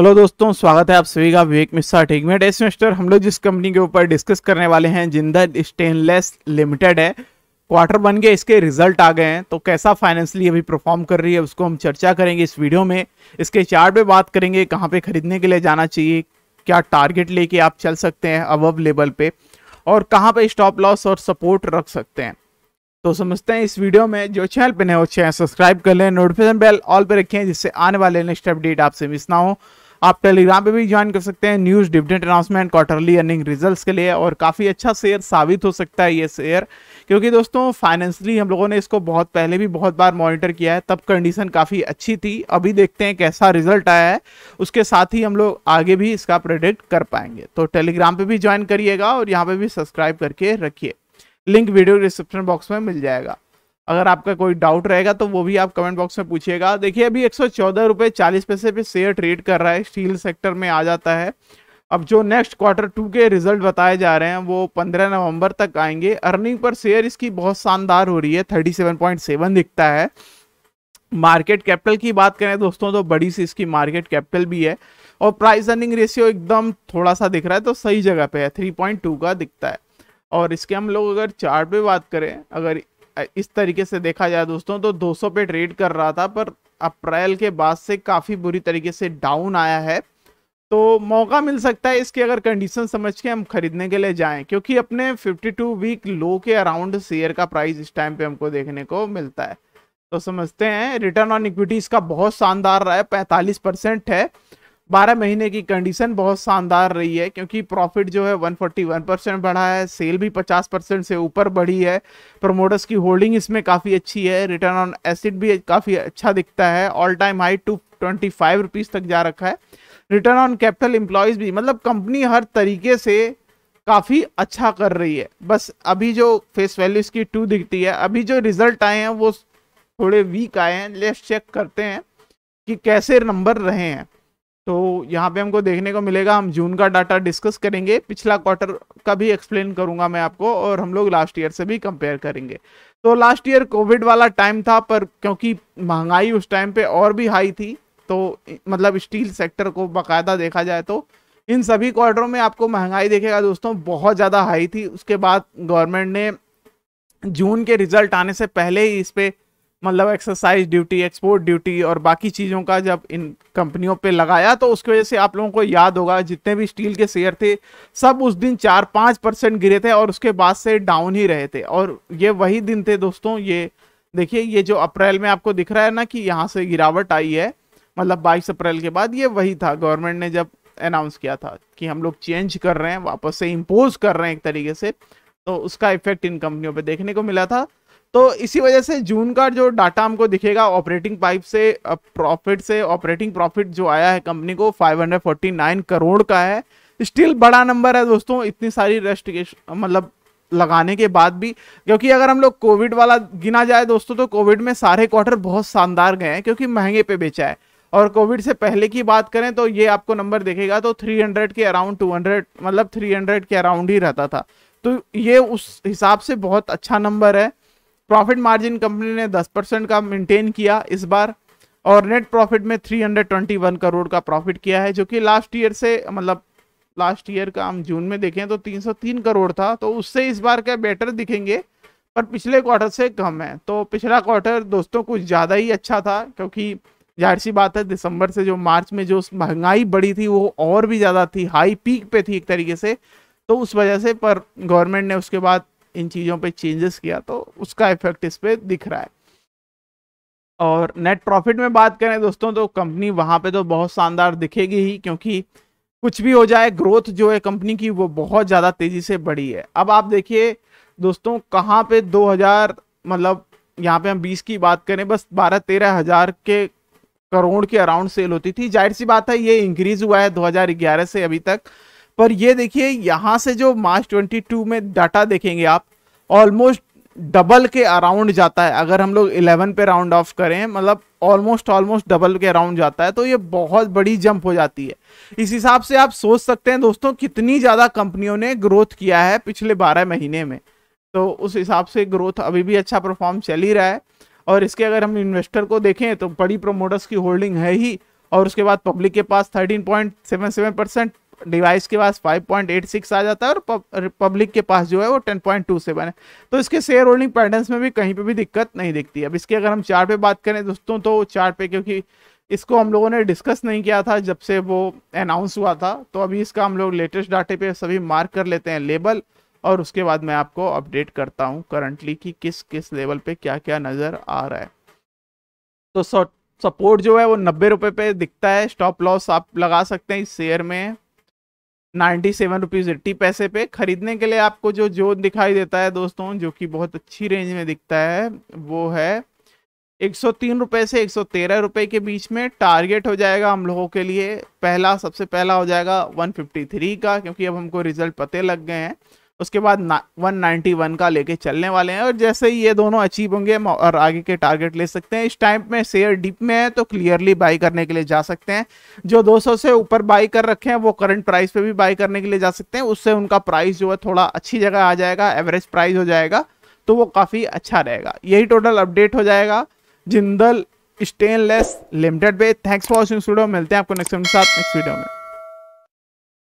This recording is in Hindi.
हेलो दोस्तों स्वागत है आप सभी का विवेक मिश्रा ठीक में डेस्टर हम लोग जिस कंपनी के ऊपर डिस्कस करने वाले हैं जिंदल स्टेनलेस लिमिटेड है क्वार्टर वन के इसके रिजल्ट आ गए हैं तो कैसा फाइनेंशियली अभी परफॉर्म कर रही है उसको हम चर्चा करेंगे इस वीडियो में इसके चार्ट पे बात करेंगे कहाँ पे खरीदने के लिए जाना चाहिए क्या टारगेट लेके आप चल सकते हैं अबव लेवल पे और कहाँ पे स्टॉप लॉस और सपोर्ट रख सकते हैं तो समझते हैं इस वीडियो में जो चैनल पे नए हो चैनल सब्सक्राइब कर लें नोटिफिकेशन बेल ऑल पे रखें जिससे आने वाले नेक्स्ट अपडेट आपसे मिस ना हो आप टेलीग्राम पे भी ज्वाइन कर सकते हैं news dividend announcement quarterly earning results के लिए और काफ़ी अच्छा शेयर साबित हो सकता है ये शेयर क्योंकि दोस्तों फाइनेंशली हम लोगों ने इसको बहुत पहले भी बहुत बार मॉनिटर किया है तब कंडीशन काफ़ी अच्छी थी अभी देखते हैं कैसा रिजल्ट आया है उसके साथ ही हम लोग आगे भी इसका प्रोडिक्ट कर पाएंगे तो टेलीग्राम पर भी ज्वाइन करिएगा और यहाँ पर भी सब्सक्राइब करके रखिए लिंक वीडियो डिस्क्रिप्शन बॉक्स में मिल जाएगा अगर आपका कोई डाउट रहेगा तो वो भी आप कमेंट बॉक्स में पूछिएगा देखिए अभी एक सौ पैसे पे शेयर ट्रेड कर रहा है स्टील सेक्टर में आ जाता है अब जो नेक्स्ट क्वार्टर टू के रिजल्ट बताए जा रहे हैं वो 15 नवंबर तक आएंगे अर्निंग पर शेयर इसकी बहुत शानदार हो रही है 37.7 दिखता है मार्केट कैपिटल की बात करें दोस्तों तो बड़ी सी इसकी मार्केट कैपिटल भी है और प्राइस अर्निंग रेशियो एकदम थोड़ा सा दिख रहा है तो सही जगह पे है 3.2 का दिखता है और इसके हम लोग अगर चार्ट पे बात करें अगर इस तरीके से देखा जाए दोस्तों तो 200 पे ट्रेड कर रहा था पर अप्रैल के बाद से काफ़ी बुरी तरीके से डाउन आया है तो मौका मिल सकता है इसके अगर कंडीशन समझ के हम खरीदने के लिए जाएं क्योंकि अपने 52 वीक लो के अराउंड शेयर का प्राइस इस टाइम पे हमको देखने को मिलता है तो समझते हैं रिटर्न ऑन इक्विटी इसका बहुत शानदार रहा है पैंतालीस परसेंट है बारह महीने की कंडीशन बहुत शानदार रही है क्योंकि प्रॉफिट जो है 141 परसेंट बढ़ा है सेल भी 50 परसेंट से ऊपर बढ़ी है प्रमोटर्स की होल्डिंग इसमें काफ़ी अच्छी है रिटर्न ऑन एसिड भी काफ़ी अच्छा दिखता है all time high two twenty five rupees तक जा रखा है रिटर्न ऑन कैपिटल एम्प्लॉयज़ भी मतलब कंपनी हर तरीके से काफ़ी अच्छा कर रही है बस अभी जो फेस वैल्यू इसकी टू दिखती है अभी जो रिजल्ट आए हैं वो थोड़े वीक आए हैं लेट्स चेक करते हैं कि कैसे नंबर रहे हैं तो यहाँ पे हमको देखने को मिलेगा हम जून का डाटा डिस्कस करेंगे पिछला क्वार्टर का भी एक्सप्लेन करूंगा मैं आपको और हम लोग लास्ट ईयर से भी कंपेयर करेंगे तो लास्ट ईयर कोविड वाला टाइम था पर क्योंकि महंगाई उस टाइम पे और भी हाई थी तो मतलब स्टील सेक्टर को बाकायदा देखा जाए तो इन सभी क्वार्टरों में आपको महंगाई देखेगा दोस्तों बहुत ज़्यादा हाई थी उसके बाद गवर्नमेंट ने जून के रिजल्ट आने से पहले ही इस पर मतलब एक्सरसाइज ड्यूटी एक्सपोर्ट ड्यूटी और बाकी चीज़ों का जब इन कंपनियों पे लगाया तो उसकी वजह से आप लोगों को याद होगा जितने भी स्टील के शेयर थे सब उस दिन चार पाँच परसेंट गिरे थे और उसके बाद से डाउन ही रहे थे और ये वही दिन थे दोस्तों ये देखिए ये जो अप्रैल में आपको दिख रहा है ना कि यहाँ से गिरावट आई है मतलब बाईस अप्रैल के बाद ये वही था गवर्नमेंट ने जब अनाउंस किया था कि हम लोग चेंज कर रहे हैं वापस से इम्पोज कर रहे हैं एक तरीके से तो उसका इफेक्ट इन कंपनियों पर देखने को मिला था तो इसी वजह से जून का जो डाटा हमको दिखेगा ऑपरेटिंग पाइप से प्रॉफिट से ऑपरेटिंग प्रॉफिट जो आया है कंपनी को 549 करोड़ का है स्टिल बड़ा नंबर है दोस्तों इतनी सारी रेस्ट मतलब लगाने के बाद भी क्योंकि अगर हम लोग कोविड वाला गिना जाए दोस्तों तो कोविड में सारे क्वार्टर बहुत शानदार गए हैं क्योंकि महंगे पे बेचा है और कोविड से पहले की बात करें तो ये आपको नंबर देखेगा तो 300 के अराउंड 200 मतलब 300 के अराउंड ही रहता था तो ये उस हिसाब से बहुत अच्छा नंबर है प्रॉफिट मार्जिन कंपनी ने 10 परसेंट का मेंटेन किया इस बार और नेट प्रॉफिट में 321 करोड़ का प्रॉफिट किया है जो कि लास्ट ईयर से मतलब लास्ट ईयर का हम जून में देखें तो 303 करोड़ था तो उससे इस बार क्या बेटर दिखेंगे पर पिछले क्वार्टर से कम है तो पिछला क्वार्टर दोस्तों कुछ ज़्यादा ही अच्छा था क्योंकि जाहिर सी बात है दिसंबर से जो मार्च में जो महंगाई बढ़ी थी वो और भी ज़्यादा थी हाई पीक पे थी एक तरीके से तो उस वजह से पर गवर्नमेंट ने उसके बाद इन चीज़ों पे चेंजेस किया तो उसका इफेक्ट इस पर दिख रहा है और नेट प्रॉफिट में बात करें दोस्तों तो कंपनी वहाँ पे तो बहुत शानदार दिखेगी ही क्योंकि कुछ भी हो जाए ग्रोथ जो है कंपनी की वो बहुत ज़्यादा तेज़ी से बढ़ी है अब आप देखिए दोस्तों कहाँ पे 2000 मतलब यहाँ पे हम 20 की बात करें बस बारह तेरह हज़ार के करोड़ के अराउंड सेल होती थी जाहिर सी बात है ये इंक्रीज हुआ है 2011 से अभी तक पर ये देखिए यहाँ से जो मार्च 22 में डाटा देखेंगे आप ऑलमोस्ट डबल के अराउंड जाता है अगर हम लोग इलेवन पे राउंड ऑफ करें मतलब ऑलमोस्ट ऑलमोस्ट डबल के अराउंड जाता है तो ये बहुत बड़ी जंप हो जाती है इस हिसाब से आप सोच सकते हैं दोस्तों कितनी ज़्यादा कंपनियों ने ग्रोथ किया है पिछले बारह महीने में तो उस हिसाब से ग्रोथ अभी भी अच्छा परफॉर्म चल ही रहा है और इसके अगर हम इन्वेस्टर को देखें तो बड़ी प्रोमोटर्स की होल्डिंग है ही और उसके बाद पब्लिक के पास thirteen point seven seven percent डिवाइस के पास 5.86 आ जाता है और पब्लिक के पास जो है वो 10.27 है तो इसके शेयर होल्डिंग पैटर्न में भी कहीं पे भी दिक्कत नहीं दिखती अब इसकी अगर हम चार्ट पे बात करें दोस्तों तो चार्ट पे क्योंकि इसको हम लोगों ने डिस्कस नहीं किया था जब से वो अनाउंस हुआ था तो अभी इसका हम लोग लेटेस्ट डाटे पे सभी मार्क कर लेते हैं लेबल और उसके बाद मैं आपको अपडेट करता हूँ करंटली कि किस किस लेवल पे क्या क्या नज़र आ रहा है तो सपोर्ट जो है वो नब्बे रुपये पे दिखता है स्टॉप लॉस आप लगा सकते हैं इस शेयर में नाइन्टी सेवन रुपीज़ एट्टी पैसे पे ख़रीदने के लिए आपको जो जोन दिखाई देता है दोस्तों जो कि बहुत अच्छी रेंज में दिखता है वो है एक सौ तीन रुपये से एक सौ तेरह रुपये के बीच में टारगेट हो जाएगा हम लोगों के लिए पहला सबसे पहला हो जाएगा वन फिफ्टी थ्री का क्योंकि अब हमको रिजल्ट पते लग गए हैं उसके बाद 191 का लेके चलने वाले हैं और जैसे ही ये दोनों अचीव होंगे और आगे के टारगेट ले सकते हैं इस टाइम में शेयर डीप में है तो क्लियरली बाई करने के लिए जा सकते हैं जो 200 से ऊपर बाई कर रखे हैं वो करंट प्राइस पे भी बाई करने के लिए जा सकते हैं उससे उनका प्राइस जो है थोड़ा अच्छी जगह आ जाएगा एवरेज प्राइस हो जाएगा तो वो काफ़ी अच्छा रहेगा यही टोटल अपडेट हो जाएगा जिंदल स्टेनलेस लिमिटेड पे थैंक्स फॉर वॉचिंग स्टूडियो मिलते हैं आपको नेक्स्ट साथ नेक्स्ट वीडियो में